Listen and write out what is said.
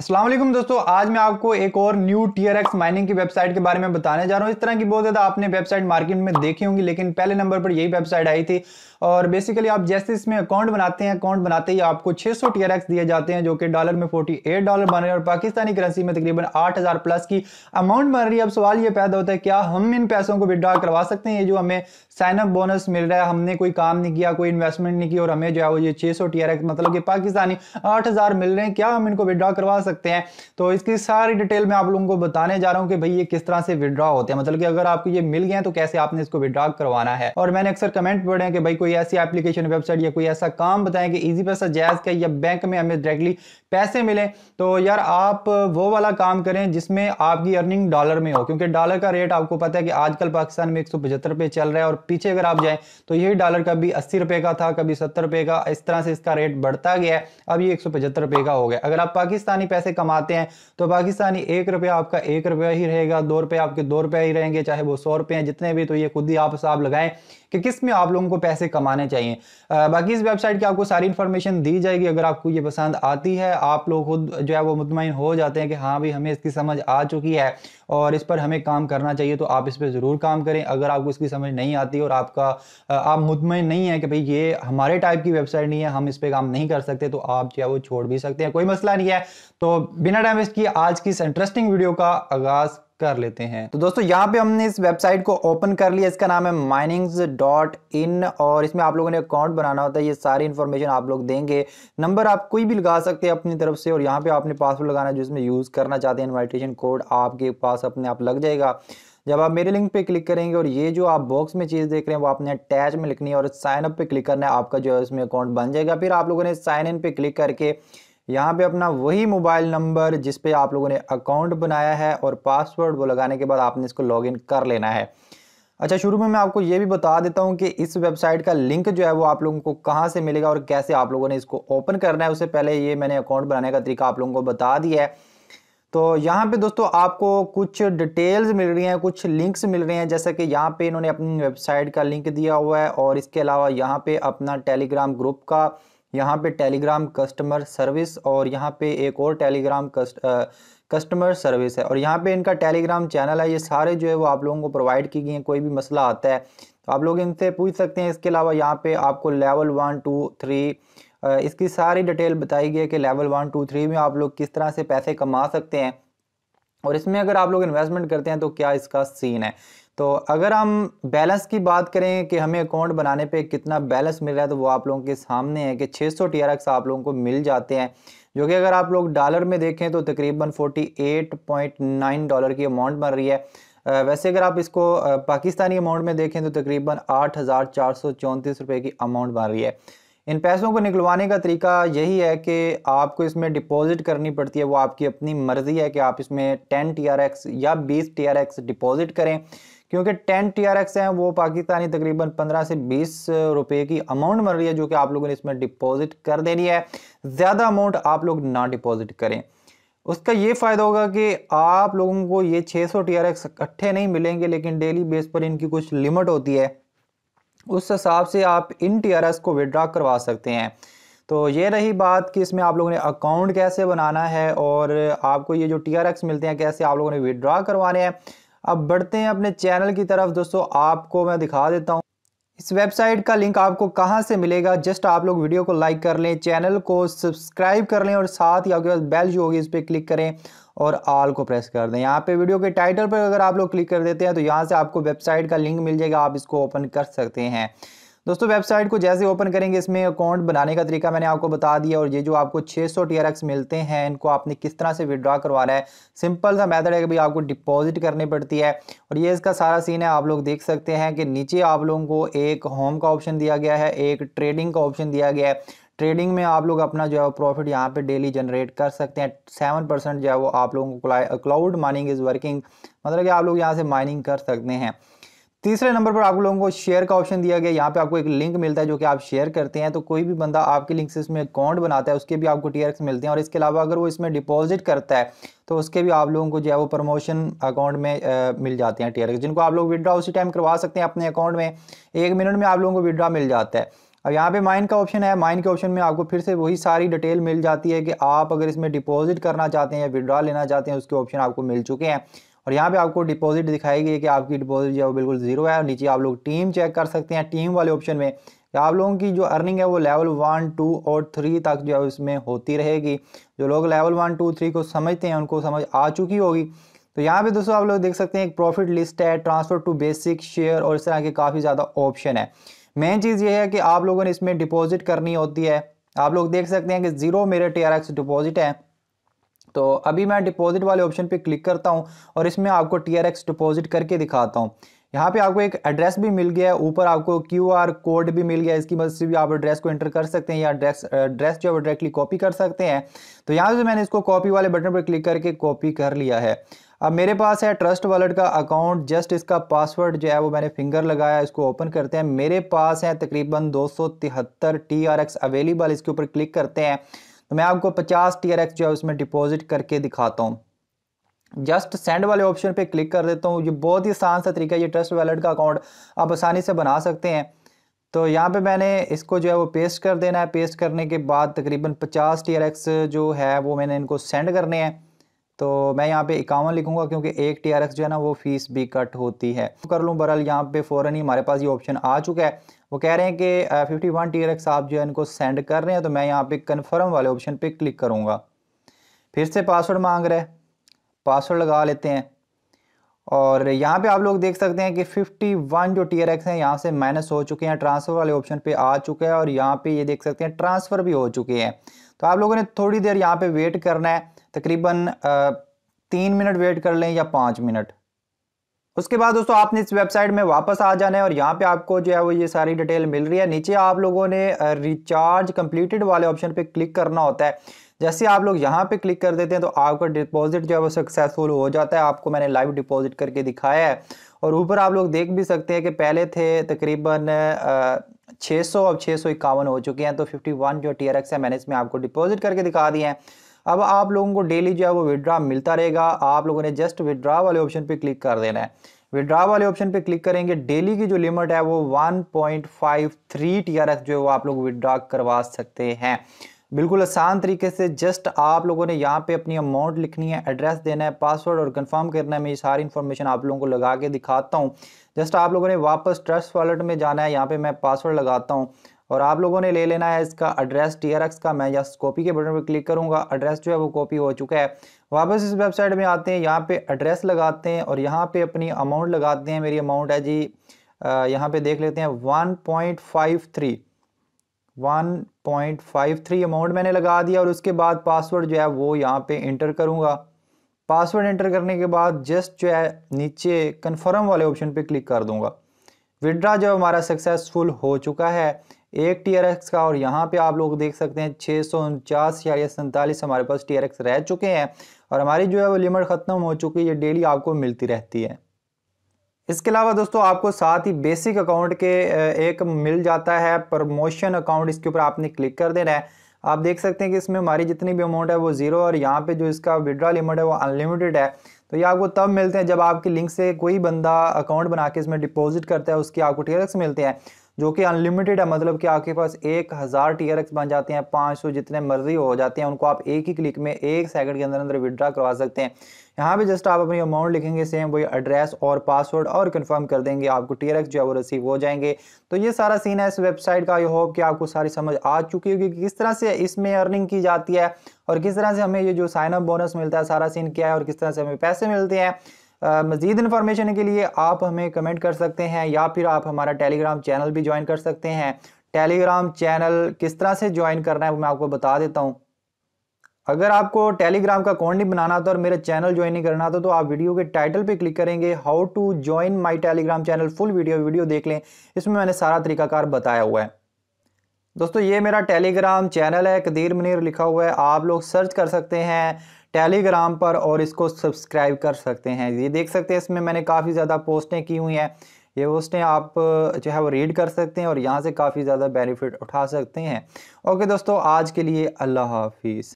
असलम दोस्तों आज मैं आपको एक और न्यू एक्स माइनिंग की वेबसाइट के बारे में बताने जा रहा हूँ इस तरह की बहुत ज़्यादा आपने वेबसाइट मार्केट में देखी होंगी लेकिन पहले नंबर पर यही वेबसाइट आई थी और बेसिकली आप जैसे इसमें अकाउंट बनाते हैं अकाउंट बनाते ही आपको 600 सौ दिए जाते हैं जो कि डॉलर में फोर्टी डॉलर बन रहे हैं और पाकिस्तानी करेंसी में तकरीबन आठ प्लस की अमाउंट बन रही है अब सवाल ये पैदा होता है क्या हम इन पैसों को विदड्रॉ करवा सकते हैं ये जो हमें साइनअप बोनस मिल रहा है हमने कोई काम नहीं किया कोई इन्वेस्टमेंट नहीं की और हमें जो है वो ये छः सौ मतलब कि पाकिस्तानी आठ मिल रहे हैं क्या हम इनको विदड्रॉ करवा सकते हैं तो इसकी सारी डिटेल में आप लोगों को बताने जा रहा हूँ कि भाई ये किस तरह से विड्रॉ होते हैं मतलब कि अगर आपको ये मिल गए तो कैसे आपने इसको विड्रॉ करवाना है और मैंने अक्सर कमेंट पढ़े कि भाई कोई ऐसी एप्लीकेशन वेबसाइट या कोई ऐसा काम बताएं कि ईजी पैसा जायज का या बैंक में हमें डायरेक्टली पैसे मिले तो यार आप वो वाला काम करें जिसमें आपकी अर्निंग डॉलर में हो क्योंकि डॉलर का रेट आपको पता है कि आजकल पाकिस्तान में एक सौ पचहत्तर चल रहा है और पीछे अगर आप जाएं तो यही डॉलर कभी अस्सी रुपए का था कभी सत्तर रुपए का इस तरह से इसका रेट बढ़ता गया अब ये एक सौ पचहत्तर रुपए का हो गया अगर आप पाकिस्तानी पैसे कमाते हैं तो पाकिस्तानी एक रुपया आपका एक रुपया ही रहेगा दो रुपये आपके दो रुपये ही रहेंगे चाहे वो सौ रुपये हैं जितने भी तो ये खुद ही आप हिसाब लगाएं कि किस में आप लोगों को पैसे कमाने चाहिए आ, बाकी इस वेबसाइट की आपको सारी इन्फॉर्मेशन दी जाएगी अगर आपको ये पसंद आती है आप लोग खुद जो है वो मुतमिन हो जाते हैं कि हाँ भाई हमें इसकी समझ आ चुकी है और इस पर हमें काम करना चाहिए तो आप इस पर ज़रूर काम करें अगर आपको इसकी समझ नहीं आती और आपका आप मुतमिन नहीं है कि भाई ये हमारे टाइप की वेबसाइट नहीं है हम इस पर काम नहीं कर सकते तो आप जो है वो छोड़ भी सकते हैं कोई मसला नहीं है तो बिना डैमेज की आज की इस इंटरेस्टिंग वीडियो का आगाज़ कर लेते हैं तो दोस्तों यहाँ पे हमने इस वेबसाइट को ओपन कर लिया इसका नाम है माइनिंग्स डॉट इन और इसमें आप लोगों ने अकाउंट बनाना होता है ये सारी इन्फॉर्मेशन आप लोग देंगे नंबर आप कोई भी लगा सकते हैं अपनी तरफ से और यहाँ पे आपने पासवर्ड लगाना है जिसमें यूज़ करना चाहते हैं इन्वाइटेशन कोड आपके पास अपने आप लग जाएगा जब आप मेरे लिंक पे क्लिक करेंगे और ये जो आप बॉक्स में चीज़ देख रहे हैं वो आपने अटैच में लिखनी है और साइनअप पे क्लिक करना है आपका जो है उसमें अकाउंट बन जाएगा फिर आप लोगों ने साइन इन पे क्लिक करके यहाँ पे अपना वही मोबाइल नंबर जिस पे आप लोगों ने अकाउंट बनाया है और पासवर्ड वो लगाने के बाद आपने इसको लॉगिन कर लेना है अच्छा शुरू में मैं आपको ये भी बता देता हूँ कि इस वेबसाइट का लिंक जो है वो आप लोगों को कहाँ से मिलेगा और कैसे आप लोगों ने इसको ओपन करना है उससे पहले ये मैंने अकाउंट बनाने का तरीका आप लोगों को बता दिया है तो यहाँ पे दोस्तों आपको कुछ डिटेल्स मिल रही हैं कुछ लिंक्स मिल रहे हैं जैसे कि यहाँ पे इन्होंने अपनी वेबसाइट का लिंक दिया हुआ है और इसके अलावा यहाँ पे अपना टेलीग्राम ग्रुप का यहाँ पे टेलीग्राम कस्टमर सर्विस और यहाँ पे एक और टेलीग्राम कस्ट कस्टमर सर्विस है और यहाँ पे इनका टेलीग्राम चैनल है ये सारे जो है वो आप लोगों को प्रोवाइड की गई हैं कोई भी मसला आता है तो आप लोग इनसे पूछ सकते हैं इसके अलावा यहाँ पे आपको लेवल वन टू थ्री इसकी सारी डिटेल बताई गई है कि लेवल वन टू थ्री में आप लोग किस तरह से पैसे कमा सकते हैं और इसमें अगर आप लोग इन्वेस्टमेंट करते हैं तो क्या इसका सीन है तो अगर हम बैलेंस की बात करें कि हमें अकाउंट बनाने पे कितना बैलेंस मिल रहा है तो वो आप लोगों के सामने है कि 600 सौ आप लोगों को मिल जाते हैं जो कि अगर आप लोग डॉलर में देखें तो तकरीबन 48.9 डॉलर की अमाउंट बन रही है वैसे अगर आप इसको पाकिस्तानी अमाउंट में देखें तो तकरीबन आठ रुपए की अमाउंट बन रही है इन पैसों को निकलवाने का तरीका यही है कि आपको इसमें डिपॉजिट करनी पड़ती है वो आपकी अपनी मर्ज़ी है कि आप इसमें टेन टी या बीस टी डिपॉजिट करें क्योंकि टेन टी आर एक्स हैं वो पाकिस्तानी तकरीबन पंद्रह से बीस रुपए की अमाउंट मर रही है जो कि आप लोगों ने इसमें डिपॉजिट कर देनी है ज़्यादा अमाउंट आप लोग ना डिपॉजिट करें उसका ये फ़ायदा होगा कि आप लोगों को ये 600 सौ टी आर एक्स इकट्ठे नहीं मिलेंगे लेकिन डेली बेस पर इनकी कुछ लिमिट होती है उस हिसाब से आप इन टी आर एक्स को विड्रा करवा सकते हैं तो ये रही बात कि इसमें आप लोगों ने अकाउंट कैसे बनाना है और आपको ये जो टी आर एक्स मिलते हैं कैसे आप लोगों ने विड्रा करवाने हैं अब बढ़ते हैं अपने चैनल की तरफ दोस्तों आपको मैं दिखा देता हूँ इस वेबसाइट का लिंक आपको कहाँ से मिलेगा जस्ट आप लोग वीडियो को लाइक कर लें चैनल को सब्सक्राइब कर लें और साथ ही आपके पास बेल जो होगी इस पर क्लिक करें और आल को प्रेस कर दें यहाँ पे वीडियो के टाइटल पर अगर आप लोग क्लिक कर देते हैं तो यहाँ से आपको वेबसाइट का लिंक मिल जाएगा आप इसको ओपन कर सकते हैं दोस्तों वेबसाइट को जैसे ओपन करेंगे इसमें अकाउंट बनाने का तरीका मैंने आपको बता दिया और ये जो आपको 600 सौ मिलते हैं इनको आपने किस तरह से विड्रॉ करवाना है सिंपल सा मेथड है कि भाई आपको डिपॉजिट करनी पड़ती है और ये इसका सारा सीन है आप लोग देख सकते हैं कि नीचे आप लोगों को एक होम का ऑप्शन दिया गया है एक ट्रेडिंग का ऑप्शन दिया गया है ट्रेडिंग में आप लोग अपना जो है प्रॉफिट यहाँ पे डेली जनरेट कर सकते हैं सेवन परसेंट जो है वो आप लोगों को क्लाउड माइनिंग इज़ वर्किंग मतलब कि आप लोग यहाँ से माइनिंग कर सकते हैं तीसरे नंबर पर आप लोगों को शेयर का ऑप्शन दिया गया यहाँ पे आपको एक लिंक मिलता है जो कि आप शेयर करते हैं तो कोई भी बंदा आपके लिंक से इसमें अकाउंट बनाता है उसके भी आपको टीआरएक्स मिलते हैं और इसके अलावा अगर वो इसमें डिपॉजिट करता है तो उसके भी आप लोगों को जो है वो प्रमोशन अकाउंट में आ, मिल जाते हैं टीआरएक्स जिनको आप लोग विदड्रा उसी टाइम करवा सकते हैं अपने अकाउंट में एक मिनट में आप लोगों को विदड्रा मिल जाता है अब यहाँ पे माइन का ऑप्शन है माइन के ऑप्शन में आपको फिर से वही सारी डिटेल मिल जाती है कि आप अगर इसमें डिपॉजिट करना चाहते हैं या विड्रॉ लेना चाहते हैं उसके ऑप्शन आपको मिल चुके हैं और यहाँ पे आपको डिपॉजिट दिखाएगी कि आपकी डिपॉजिट जो है वो बिल्कुल जीरो है और नीचे आप लोग टीम चेक कर सकते हैं टीम वाले ऑप्शन में कि आप लोगों की जो अर्निंग है वो लेवल वन टू और थ्री तक जो है इसमें होती रहेगी जो लोग लेवल वन टू थ्री को समझते हैं उनको समझ आ चुकी होगी तो यहाँ पे दोस्तों आप लोग देख सकते हैं एक प्रॉफिट लिस्ट है ट्रांसफर टू बेसिक शेयर और इस तरह के काफ़ी ज़्यादा ऑप्शन है मेन चीज़ ये है कि आप लोगों ने इसमें डिपॉजिट करनी होती है आप लोग देख सकते हैं कि ज़ीरो मेरे टी डिपॉजिट है तो अभी मैं डिपॉजिट वाले ऑप्शन पे क्लिक करता हूँ और इसमें आपको टी डिपॉजिट करके दिखाता हूँ यहाँ पे आपको एक एड्रेस भी मिल गया है ऊपर आपको क्यू आर कोड भी मिल गया इसकी मदद से भी आप एड्रेस को एंटर कर सकते हैं या एड्रेस एड्रेस जो है वो डायरेक्टली कॉपी कर सकते हैं तो यहाँ से मैंने इसको कॉपी वाले बटन पर क्लिक करके कॉपी कर लिया है अब मेरे पास है ट्रस्ट वॉलेट का अकाउंट जस्ट इसका पासवर्ड जो है वो मैंने फिंगर लगाया इसको ओपन करते हैं मेरे पास है तकरीबन दो सौ तिहत्तर टी आर एक्स अवेलेबल इसके ऊपर क्लिक करते हैं तो मैं आपको पचास टी जो है उसमें डिपॉजिट करके दिखाता हूँ जस्ट सेंड वाले ऑप्शन पे क्लिक कर देता हूँ ये बहुत ही आसान सा तरीका है ये ट्रस्ट वैलेट का अकाउंट आप आसानी से बना सकते हैं तो यहाँ पे मैंने इसको जो है वो पेस्ट कर देना है पेस्ट करने के बाद तकरीबन 50 टी जो है वो मैंने इनको सेंड करने हैं तो मैं यहाँ पे इक्यावन लिखूंगा क्योंकि एक टी जो है ना वो फीस भी कट होती है कर लूँ बहरहाल यहाँ पे फ़ौरन ही हमारे पास ये ऑप्शन आ चुका है वो कह रहे हैं कि फिफ्टी वन टी एक्स आप जो है इनको सेंड कर रहे हैं तो मैं यहाँ पे कन्फर्म वाले ऑप्शन पे क्लिक करूँगा फिर से पासवर्ड मांग रहे पासवर्ड लगा लेते हैं और यहाँ पे आप लोग देख सकते हैं कि 51 जो टी आर एक्स हैं यहाँ से माइनस हो चुके हैं ट्रांसफ़र वाले ऑप्शन पे आ चुका है और यहाँ पे ये देख सकते हैं ट्रांसफ़र भी हो चुके हैं तो आप लोगों ने थोड़ी देर यहाँ पे वेट करना है तकरीबन तीन मिनट वेट कर लें या पाँच मिनट उसके बाद दोस्तों आपने इस वेबसाइट में वापस आ जाना है और यहाँ पे आपको जो है वो ये सारी डिटेल मिल रही है नीचे आप लोगों ने रिचार्ज कंप्लीटेड वाले ऑप्शन पे क्लिक करना होता है जैसे आप लोग यहाँ पे क्लिक कर देते हैं तो आपका डिपॉजिट जो है वो सक्सेसफुल हो जाता है आपको मैंने लाइव डिपॉजिट करके दिखाया है और ऊपर आप लोग देख भी सकते हैं कि पहले थे तकरीबन छः सौ अब छः सौ इक्यावन हो चुके हैं तो फिफ्टी वन जो टी है मैंने इसमें आपको डिपॉजिट करके दिखा दिए हैं अब आप लोगों को डेली जो है वो विड्रा मिलता रहेगा आप लोगों ने जस्ट विड्रा वाले ऑप्शन पर क्लिक कर देना है विड्रा वाले ऑप्शन पे क्लिक करेंगे डेली की जो लिमिट है वो 1.53 पॉइंट जो है वो आप लोग विड्रा करवा सकते हैं बिल्कुल आसान तरीके से जस्ट आप लोगों ने यहाँ पे अपनी अमाउंट लिखनी है एड्रेस देना है पासवर्ड और कंफर्म करना है मैं ये सारी इन्फॉर्मेशन आप लोगों को लगा के दिखाता हूँ जस्ट आप लोगों ने वापस ट्रस्ट वॉलेट में जाना है यहाँ पे मैं पासवर्ड लगाता हूँ और आप लोगों ने ले लेना है इसका एड्रेस टी का मैं जस्ट कॉपी के बटन पर क्लिक करूँगा एड्रेस जो है वो कॉपी हो चुका है वापस इस वेबसाइट में आते हैं यहाँ पे एड्रेस लगाते हैं और यहाँ पे अपनी अमाउंट लगाते हैं मेरी अमाउंट है जी यहाँ पे देख लेते हैं one point five three one point five three amount मैंने लगा दिया और उसके बाद पासवर्ड जो है वो यहाँ पे इंटर करूँगा पासवर्ड एंटर करने के बाद जस्ट जो है नीचे कन्फर्म वाले ऑप्शन पर क्लिक कर दूंगा विड्रा जो हमारा सक्सेसफुल हो चुका है एक टी का और यहाँ पे आप लोग देख सकते हैं छः सौ उनचास या सैंतालीस हमारे पास टी रह चुके हैं और हमारी जो है वो लिमिट ख़त्म हो चुकी है ये डेली आपको मिलती रहती है इसके अलावा दोस्तों आपको साथ ही बेसिक अकाउंट के एक मिल जाता है प्रमोशन अकाउंट इसके ऊपर आपने क्लिक कर देना है आप देख सकते हैं कि इसमें हमारी जितनी भी अमाउंट है वो ज़ीरो और यहाँ पे जो इसका विड्रा लिमिट है वो अनलिमिटेड है तो ये आपको तब मिलते हैं जब आपकी लिंक से कोई बंदा अकाउंट बना के इसमें डिपॉजिट करता है उसकी आपको टीआरएक्स मिलते हैं जो कि अनलिमिटेड है मतलब कि आपके पास एक हज़ार टी एक्स बन जाते हैं पाँच सौ जितने मर्जी हो जाते हैं उनको आप एक ही क्लिक में एक सेकंड के अंदर अंदर विदड्रा करवा सकते हैं यहाँ पे जस्ट आप अपनी अमाउंट लिखेंगे सेम वही एड्रेस और पासवर्ड और कंफर्म कर देंगे आपको टी जो है वो रिसीव हो जाएंगे तो ये सारा सीन है इस वेबसाइट का आई होप कि आपको सारी समझ आ चुकी होगी कि किस तरह से इसमें अर्निंग की जाती है और किस तरह से हमें ये जो साइनअप बोनस मिलता है सारा सीन क्या है और किस तरह से हमें पैसे मिलते हैं मज़ीद इन्फॉर्मेशन के लिए आप हमें कमेंट कर सकते हैं या फिर आप हमारा टेलीग्राम चैनल भी ज्वाइन कर सकते हैं टेलीग्राम चैनल किस तरह से ज्वाइन करना है वो मैं आपको बता देता हूँ अगर आपको टेलीग्राम का अकाउंट नहीं बनाना था और मेरा चैनल ज्वाइन नहीं करना था तो आप वीडियो के टाइटल पे क्लिक करेंगे how to join my telegram channel full video video देख लें इसमें मैंने सारा तरीकाकार बताया हुआ है दोस्तों ये मेरा टेलीग्राम चैनल है कदीर मनीर लिखा हुआ है आप लोग सर्च कर सकते हैं टेलीग्राम पर और इसको सब्सक्राइब कर सकते हैं ये देख सकते हैं इसमें मैंने काफ़ी ज़्यादा पोस्टें की हुई हैं ये पोस्टें आप जो है वो रीड कर सकते हैं और यहाँ से काफ़ी ज़्यादा बेनिफिट उठा सकते हैं ओके दोस्तों आज के लिए अल्लाह हाफिज़